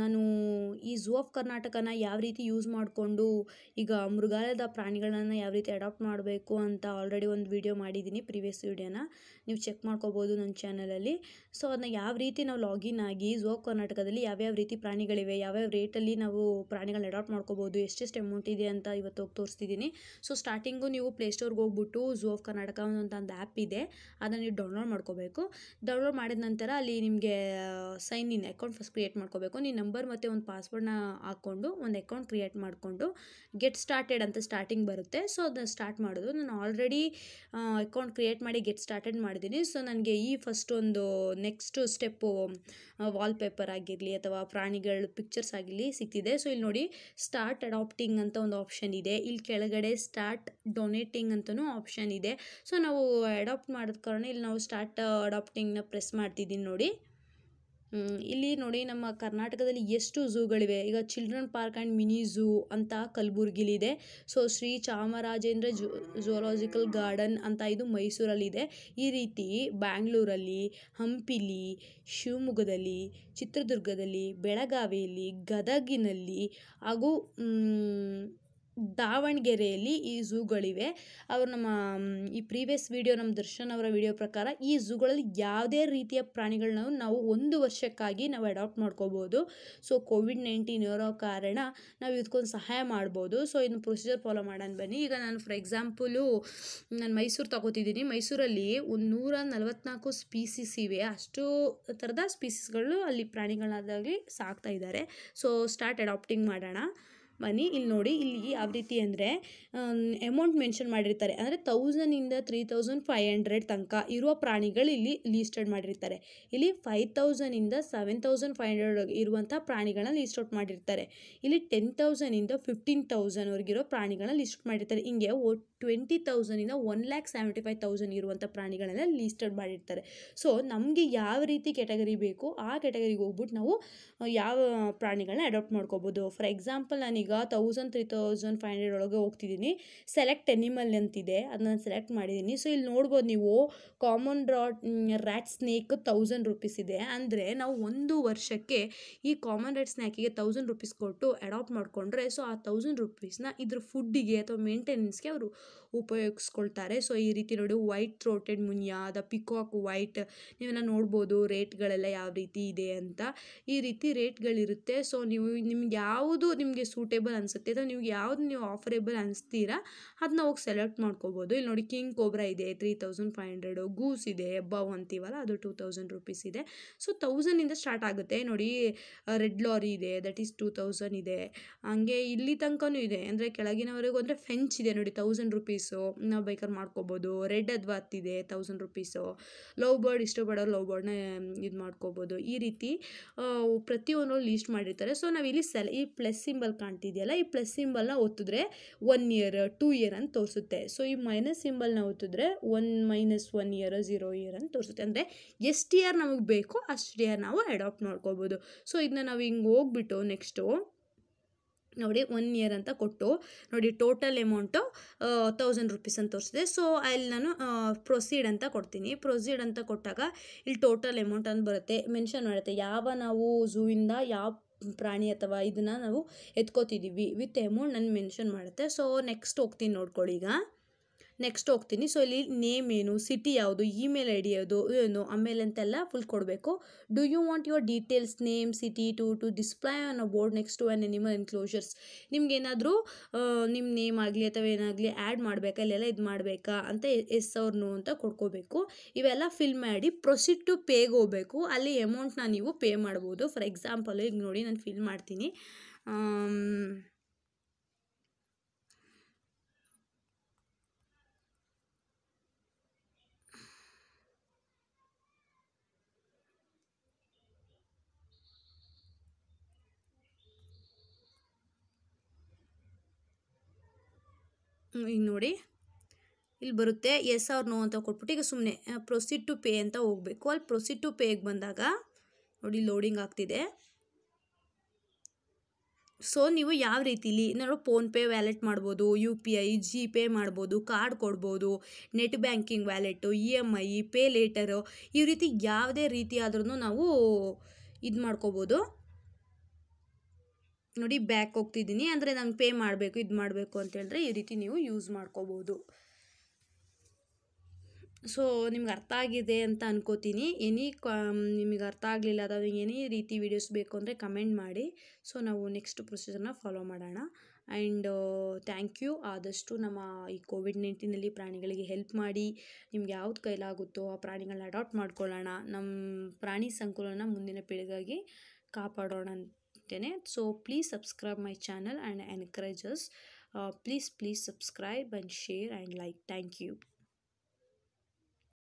ನಾನು ಈ zoo of ಕರ್ನಾಟಕನ ಯಾವ ರೀತಿ ಯೂಸ್ ಮಾಡಿಕೊಂಡು ಈಗ ಮೃಗಾಲಯದ ಪ್ರಾಣಿಗಳನ್ನು ಯಾವ ರೀತಿ ಅಡಾಪ್ಟ್ ಮಾಡಬೇಕು ಅಂತ ಆಲ್ರೆಡಿ ಒಂದು ವಿಡಿಯೋ ಮಾಡಿದ್ದೀನಿ ಪ್ರಿವಿಯಸ್ ವಿಡಿಯೋನ ನೀವು ಚೆಕ್ ಮಾಡ್ಕೋಬೋದು ನನ್ನ ಚಾನಲಲ್ಲಿ ಸೊ ಅದನ್ನ ಯಾವ ರೀತಿ ನಾವು ಲಾಗಿನ್ ಆಗಿ ಝೂ ಆಫ್ ಕರ್ನಾಟಕದಲ್ಲಿ ಯಾವ್ಯಾವ ರೀತಿ ಪ್ರಾಣಿಗಳಿವೆ ಯಾವ್ಯಾವ ರೇಟಲ್ಲಿ ನಾವು ಪ್ರಾಣಿಗಳನ್ನ ಅಡಾಪ್ಟ್ ಮಾಡ್ಕೋಬೋದು ಎಷ್ಟೆಷ್ಟು ಅಮೌಂಟ್ ಇದೆ ಅಂತ ಇವತ್ತು ಹೋಗಿ ತೋರಿಸ್ತಿದ್ದೀನಿ ಸೊ ಸ್ಟಾರ್ಟಿಂಗು ನೀವು ಪ್ಲೇಸ್ಟೋರ್ಗೆ ಹೋಗ್ಬಿಟ್ಟು ಝೂ ಆಫ್ ಕರ್ನಾಟಕ ಅನ್ನೋಂಥ ಒಂದು ಆ್ಯಪ್ ಇದೆ ಅದನ್ನು ನೀವು ಡೌನ್ಲೋಡ್ ಮಾಡ್ಕೋಬೇಕು ಡೌನ್ಲೋಡ್ ಮಾಡಿದ ನಂತರ ಅಲ್ಲಿ ನಿಮಗೆ sign in account first create ಮಾಡ್ಕೋಬೇಕು ಮಾಡಬೇಕು ನೀನು ನಂಬರ್ ಮತ್ತು ಒಂದು ಪಾಸ್ವರ್ಡ್ನ ಹಾಕ್ಕೊಂಡು ಒಂದು ಅಕೌಂಟ್ ಕ್ರಿಯೇಟ್ ಮಾಡಿಕೊಂಡು ಗೆಟ್ ಸ್ಟಾರ್ಟೆಡ್ ಅಂತ ಸ್ಟಾರ್ಟಿಂಗ್ ಬರುತ್ತೆ ಸೊ ಅದನ್ನ ಸ್ಟಾರ್ಟ್ ಮಾಡೋದು ನಾನು ಆಲ್ರೆಡಿ ಅಕೌಂಟ್ ಕ್ರಿಯೇಟ್ ಮಾಡಿ ಗೆಟ್ ಸ್ಟಾರ್ಟೆಡ್ ಮಾಡಿದ್ದೀನಿ ಸೊ ನನಗೆ ಈ ಫಸ್ಟ್ ಒಂದು ನೆಕ್ಸ್ಟ್ ಸ್ಟೆಪ್ಪು ವಾಲ್ಪೇಪರ್ ಆಗಿರಲಿ ಅಥವಾ ಪ್ರಾಣಿಗಳ ಪಿಕ್ಚರ್ಸ್ ಆಗಿರಲಿ ಸಿಕ್ತಿದೆ ಸೊ ಇಲ್ಲಿ ನೋಡಿ ಸ್ಟಾರ್ಟ್ ಅಡಾಪ್ಟಿಂಗ್ ಅಂತ ಒಂದು ಆಪ್ಷನ್ ಇದೆ ಇಲ್ಲಿ ಕೆಳಗಡೆ ಸ್ಟಾರ್ಟ್ ಡೊನೇಟಿಂಗ್ ಅಂತಲೂ ಆಪ್ಷನ್ ಇದೆ ಸೊ ನಾವು ಅಡಾಪ್ಟ್ ಮಾಡೋದ ಕಾರಣ ಇಲ್ಲಿ ನಾವು ಸ್ಟಾರ್ಟ್ ಅಡಾಪ್ಟಿಂಗ್ನ ಪ್ರೆಸ್ ಮಾಡ್ತಿದ್ದೀನಿ ನೋಡಿ ಇಲ್ಲಿ ನೋಡಿ ನಮ್ಮ ಕರ್ನಾಟಕದಲ್ಲಿ ಎಷ್ಟು ಝೂಗಳಿವೆ ಈಗ children park and mini zoo ಅಂತ ಕಲಬುರ್ಗಿಲಿದೆ ಸೊ ಶ್ರೀ ಚಾಮರಾಜೇಂದ್ರ ಜು ಝೂಲಾಜಿಕಲ್ ಗಾರ್ಡನ್ ಅಂತ ಇದು ಮೈಸೂರಲ್ಲಿದೆ ಈ ರೀತಿ ಬ್ಯಾಂಗ್ಳೂರಲ್ಲಿ ಹಂಪಿಲಿ ಶಿವಮೊಗ್ಗದಲ್ಲಿ ಚಿತ್ರದುರ್ಗದಲ್ಲಿ ಬೆಳಗಾವಿಯಲ್ಲಿ ಗದಗಿನಲ್ಲಿ ಹಾಗೂ ದಾವಣಗೆರೆಯಲ್ಲಿ ಈ ಝೂಗಳಿವೆ ಅವರು ನಮ್ಮ ಈ ಪ್ರೀವಿಯಸ್ ವಿಡಿಯೋ ನಮ್ಮ ದರ್ಶನ್ ಅವರ ವಿಡಿಯೋ ಪ್ರಕಾರ ಈ ಝೂಗಳಲ್ಲಿ ಯಾವುದೇ ರೀತಿಯ ಪ್ರಾಣಿಗಳನ್ನ ನಾವು ಒಂದು ವರ್ಷಕ್ಕಾಗಿ ನಾವು ಅಡಾಪ್ಟ್ ಮಾಡ್ಕೋಬೋದು ಸೊ ಕೋವಿಡ್ ನೈನ್ಟೀನ್ ಇರೋ ಕಾರಣ ನಾವು ಇದಕ್ಕೊಂದು ಸಹಾಯ ಮಾಡ್ಬೋದು ಸೊ ಇನ್ನು ಪ್ರೊಸೀಜರ್ ಫಾಲೋ ಮಾಡೋಣ ಬನ್ನಿ ಈಗ ನಾನು ಫಾರ್ ಎಕ್ಸಾಂಪಲು ನಾನು ಮೈಸೂರು ತಗೋತಿದ್ದೀನಿ ಮೈಸೂರಲ್ಲಿ ಒಂದು ನೂರ ನಲವತ್ನಾಲ್ಕು ಸ್ಪೀಸೀಸ್ ಇವೆ ಅಷ್ಟು ಥರದ ಸ್ಪೀಸಿಸ್ಗಳು ಅಲ್ಲಿ ಪ್ರಾಣಿಗಳಾದಾಗಿ ಸಾಕ್ತಾ ಇದ್ದಾರೆ ಸೊ ಸ್ಟಾರ್ಟ್ ಅಡಾಪ್ಟಿಂಗ್ ಮಾಡೋಣ ಮನಿ ಇಲ್ಲಿ ನೋಡಿ ಇಲ್ಲಿ ಯಾವ ರೀತಿ ಅಂದರೆ ಅಮೌಂಟ್ ಮೆನ್ಷನ್ ಮಾಡಿರ್ತಾರೆ ಅಂದರೆ ತೌಸಂಡಿಂದ ತ್ರೀ ತೌಸಂಡ್ ಫೈವ್ ಹಂಡ್ರೆಡ್ ತನಕ ಇರುವ ಪ್ರಾಣಿಗಳು ಇಲ್ಲಿ ಲೀಸ್ಟೆಡ್ ಮಾಡಿರ್ತಾರೆ ಇಲ್ಲಿ ಫೈವ್ ತೌಸಂಡಿಂದ ಸೆವೆನ್ ತೌಸಂಡ್ ಫೈವ್ ಹಂಡ್ರೆಡ್ ಇರುವಂಥ ಪ್ರಾಣಿಗಳನ್ನ ಲೀಸ್ಟ್ ಔಟ್ ಮಾಡಿರ್ತಾರೆ ಇಲ್ಲಿ ಟೆನ್ ತೌಸಂಡಿಂದ ಫಿಫ್ಟೀನ್ ತೌಸಂಡ್ವರೆಗಿರೋ ಪ್ರಾಣಿಗಳನ್ನ ಲೀಸ್ಟ್ ಮಾಡಿರ್ತಾರೆ ಹಿಂಗೆ ಒ ಟ್ವೆಂಟಿ ತೌಸಂಡಿಂದ one lakh seventy five thousand ಇರುವಂಥ ಪ್ರಾಣಿಗಳನ್ನ ಲೀಸ್ಟೌಟ್ ಮಾಡಿರ್ತಾರೆ ಸೊ ನಮಗೆ ಯಾವ ರೀತಿ ಕೆಟಗರಿ ಬೇಕು ಆ ಕೆಟಗರಿಗೆ ಹೋಗ್ಬಿಟ್ಟು ನಾವು ಯಾವ ಪ್ರಾಣಿಗಳನ್ನ ಅಡಾಪ್ಟ್ ಮಾಡ್ಕೋಬೋದು ಫಾರ್ ಎಕ್ಸಾಂಪಲ್ ನಾನೀಗ ಈಗ thousand three thousand five hundred ಒಳಗೆ ಹೋಗ್ತಿದ್ದೀನಿ ಸೆಲೆಕ್ಟ್ ಎನಿಮಲ್ ಅಂತಿದೆ ಅದನ್ನ ಸೆಲೆಕ್ಟ್ ಮಾಡಿದ್ದೀನಿ ಸೊ ಇಲ್ಲಿ ನೋಡ್ಬೋದು ನೀವು common rat rat snake thousand rupees ಇದೆ ಅಂದರೆ ನಾವು ಒಂದು ವರ್ಷಕ್ಕೆ ಈ ಕಾಮನ್ ರ್ಯಾಟ್ ಸ್ನ್ಯಾಕಿಗೆ ತೌಸಂಡ್ ರುಪೀಸ್ ಕೊಟ್ಟು ಅಡಾಪ್ಟ್ ಮಾಡಿಕೊಂಡ್ರೆ ಸೊ ಆ ತೌಸಂಡ್ ರುಪೀಸ್ನ ಇದ್ರ ಫುಡ್ಡಿಗೆ ಅಥವಾ ಮೇಂಟೆನೆನ್ಸ್ಗೆ ಅವರು ಉಪಯೋಗಿಸ್ಕೊಳ್ತಾರೆ ಸೊ ಈ ರೀತಿ ನೋಡಿ ವೈಟ್ ಥ್ರೋಟೆಡ್ ಮುನಿಯಾ ಅದ ಪಿಕಾಕ್ ವೈಟ್ ನೀವೆಲ್ಲ ನೋಡ್ಬೋದು ರೇಟ್ಗಳೆಲ್ಲ ಯಾವ ರೀತಿ ಇದೆ ಅಂತ ಈ ರೀತಿ ರೇಟ್ಗಳಿರುತ್ತೆ ಸೊ ನೀವು ನಿಮ್ಗೆ ಯಾವುದು ನಿಮಗೆ ಸೂಟೆ ಸೂಟೇಬಲ್ ಅನಿಸುತ್ತೆ ಅಥವಾ ನೀವು ಯಾವ್ದು ನೀವು ಆಫರೇಬಲ್ ಅನಿಸ್ತೀರಾ ಅದನ್ನ ಹೋಗಿ ಸೆಲೆಕ್ಟ್ ಮಾಡ್ಕೋಬೋದು ಇಲ್ಲಿ ನೋಡಿ ಕಿಂಗ್ ಕೋಬ್ರಾ ಇದೆ three thousand five hundred goose ಇದೆ ಬವ್ ಅಂತೀವಲ್ಲ ಅದು ಟೂ ತೌಸಂಡ್ ರುಪೀಸ್ ಇದೆ ಸೊ ತೌಸಂಡಿಂದ ಸ್ಟಾರ್ಟ್ ಆಗುತ್ತೆ ನೋಡಿ ರೆಡ್ ಲಾರಿ ಇದೆ ದಟ್ ಈಸ್ ಟೂ ತೌಸಂಡ್ ಇದೆ ಹಂಗೆ ಇಲ್ಲಿ ತನಕನೂ ಇದೆ ಅಂದರೆ ಕೆಳಗಿನವರೆಗೂ ಅಂದರೆ ಫೆಂಚ್ ಇದೆ ನೋಡಿ ತೌಸಂಡ್ ರುಪೀಸು ನಾವು ಬೈಕಲ್ಲಿ ಮಾಡ್ಕೋಬೋದು ರೆಡ್ ಅದ್ವಾತ್ ಇದೆ ತೌಸಂಡ್ ರುಪೀಸು ಲವ್ ಬರ್ಡ್ ಇಷ್ಟಪಡೋರು ಲವ್ ಬರ್ಡ್ನ ಇದು ಮಾಡ್ಕೋಬೋದು ಈ ರೀತಿ ಪ್ರತಿಯೊಂದರಲ್ಲಿ ಲೀಸ್ಟ್ ಮಾಡಿರ್ತಾರೆ ಸೊ ನಾವು ಇಲ್ಲಿ ಈ ಪ್ಲಸ್ ಸಿಂಬಲ್ ಕಾಣ್ತೀವಿ ಇದೆಯಲ್ಲ ಈ ಪ್ಲಸ್ ಸಿಂಬಲ್ನ ಒತ್ತಿದ್ರೆ ಒನ್ ಇಯರ್ ಟೂ ಇಯರ್ ಅಂತ ತೋರಿಸುತ್ತೆ ಸೊ ಈ ಮೈನಸ್ ಸಿಂಬಲ್ನ ಒತ್ತಿದ್ರೆ one minus one year zero year ಅಂತ ತೋರಿಸುತ್ತೆ ಅಂದರೆ ಎಷ್ಟು ಇಯರ್ ನಮಗೆ ಬೇಕೋ ಅಷ್ಟು ಇಯರ್ ನಾವು ಅಡಾಪ್ಟ್ ಮಾಡ್ಕೋಬೋದು ಸೊ ಇದನ್ನ ನಾವು ಹಿಂಗೆ ಹೋಗ್ಬಿಟ್ಟು ನೆಕ್ಸ್ಟು ನೋಡಿ ಒನ್ ಇಯರ್ ಅಂತ ಕೊಟ್ಟು ನೋಡಿ ಟೋಟಲ್ ಎಮೌಂಟು ತೌಸಂಡ್ ರುಪೀಸ್ ಅಂತ ತೋರಿಸಿದೆ ಸೊ ಅಲ್ಲಿ ನಾನು ಪ್ರೊಸೀಡ್ ಅಂತ ಕೊಡ್ತೀನಿ ಪ್ರೊಸೀಡ್ ಅಂತ ಕೊಟ್ಟಾಗ ಇಲ್ಲಿ ಟೋಟಲ್ ಎಮೌಂಟ್ ಅಂತ ಬರುತ್ತೆ ಮೆನ್ಷನ್ ಮಾಡುತ್ತೆ ಯಾವ ನಾವು ಝೂಯಿಂದ ಯಾವ ಪ್ರಾಣಿ ಅಥವಾ ಇದನ್ನ ನಾವು ಎತ್ಕೋತಿದ್ದೀವಿ ವಿತ್ ಎಮೌಂಟ್ ನಾನು ಮೆನ್ಷನ್ ಮಾಡುತ್ತೆ ಸೊ ನೆಕ್ಸ್ಟ್ ಹೋಗ್ತೀನಿ ನೋಡ್ಕೊಳ್ಳಿ ಈಗ ನೆಕ್ಸ್ಟ್ ಹೋಗ್ತೀನಿ ಸೊ ಇಲ್ಲಿ ನೇಮ್ ಏನು ಸಿಟಿ ಯಾವುದು ಇಮೇಲ್ ಐ ಡಿ ಯಾವುದು ಏನು ಆಮೇಲೆ ಅಂತೆಲ್ಲ ಫುಲ್ ಕೊಡಬೇಕು do you want your details name city to to on a board next to an animal enclosures ಏನಾದರೂ ನಿಮ್ಮ ನೇಮ್ ಆಗಲಿ ಅಥವಾ ಏನಾಗಲಿ ಆ್ಯಡ್ ಮಾಡಬೇಕಾ ಇಲ್ಲೆಲ್ಲ ಇದು ಮಾಡಬೇಕಾ ಅಂತ ಎಸ್ ಅವ್ರನ್ನು ಅಂತ ಕೊಡ್ಕೋಬೇಕು ಇವೆಲ್ಲ ಫಿಲ್ ಮಾಡಿ ಪ್ರೊಸೀಡ್ ಟು ಪೇಗೆ ಹೋಗಬೇಕು ಅಲ್ಲಿ ಅಮೌಂಟ್ನ ನೀವು ಪೇ ಮಾಡ್ಬೋದು ಫಾರ್ ಎಕ್ಸಾಂಪಲ್ ಈಗ ನೋಡಿ ನಾನು ಫಿಲ್ ಮಾಡ್ತೀನಿ ಈಗ ನೋಡಿ ಇಲ್ಲಿ ಬರುತ್ತೆ ಎಸ್ ಅವ್ರ ನೋ ಅಂತ ಕೊಟ್ಬಿಟ್ಟು ಈಗ ಸುಮ್ಮನೆ ಪ್ರೊಸೀಡ್ ಟು ಪೇ ಅಂತ ಹೋಗಬೇಕು ಅಲ್ಲಿ ಪ್ರೊಸೀಡ್ ಟು ಪೇಗೆ ಬಂದಾಗ ನೋಡಿ ಲೋಡಿಂಗ್ ಆಗ್ತಿದೆ ಸೊ ನೀವು ಯಾವ ರೀತಿಲಿ ಫೋನ್ ಫೋನ್ಪೇ ವ್ಯಾಲೆಟ್ ಮಾಡ್ಬೋದು U P I G pay ಮಾಡ್ಬೋದು ಕಾರ್ಡ್ ಕೊಡ್ಬೋದು net banking wallet E M I pay later ಈ ರೀತಿ ಯಾವುದೇ ರೀತಿಯಾದ್ರೂ ನಾವು ಇದು ಮಾಡ್ಕೋಬೋದು ನೋಡಿ ಬ್ಯಾಕ್ ಹೋಗ್ತಿದ್ದೀನಿ ಅಂದರೆ ನಂಗೆ ಪೇ ಮಾಡಬೇಕು ಇದು ಮಾಡಬೇಕು ಅಂತೇಳಿದ್ರೆ ಈ ರೀತಿ ನೀವು ಯೂಸ್ ಮಾಡ್ಕೋಬೋದು ಸೊ ನಿಮ್ಗೆ ಅರ್ಥ ಆಗಿದೆ ಅಂತ ಅನ್ಕೋತೀನಿ ಎನಿ ನಿಮಗೆ ಅರ್ಥ ಆಗಲಿಲ್ಲ ಅಥವಾ ಎನಿ ರೀತಿ ವೀಡಿಯೋಸ್ ಬೇಕು ಅಂದರೆ ಕಮೆಂಟ್ ಮಾಡಿ ಸೊ ನಾವು ನೆಕ್ಸ್ಟ್ ಪ್ರೊಸೀಜರ್ನ ಫಾಲೋ ಮಾಡೋಣ ಆ್ಯಂಡ್ ಥ್ಯಾಂಕ್ ಯು ಆದಷ್ಟು ನಮ್ಮ ಈ ಕೋವಿಡ್ ನೈನ್ಟೀನಲ್ಲಿ ಪ್ರಾಣಿಗಳಿಗೆ ಹೆಲ್ಪ್ ಮಾಡಿ ನಿಮ್ಗೆ ಯಾವ್ದು ಕೈಲಾಗುತ್ತೋ ಆ ಪ್ರಾಣಿಗಳನ್ನ ಅಡಾಪ್ಟ್ ಮಾಡ್ಕೊಳ್ಳೋಣ ನಮ್ಮ ಪ್ರಾಣಿ ಸಂಕುಲನ ಮುಂದಿನ ಪೀಳಿಗೆಗಾಗಿ ಕಾಪಾಡೋಣ ಸಿಗ್ತೇನೆ so please subscribe my channel and encourages please please subscribe and share and like thank you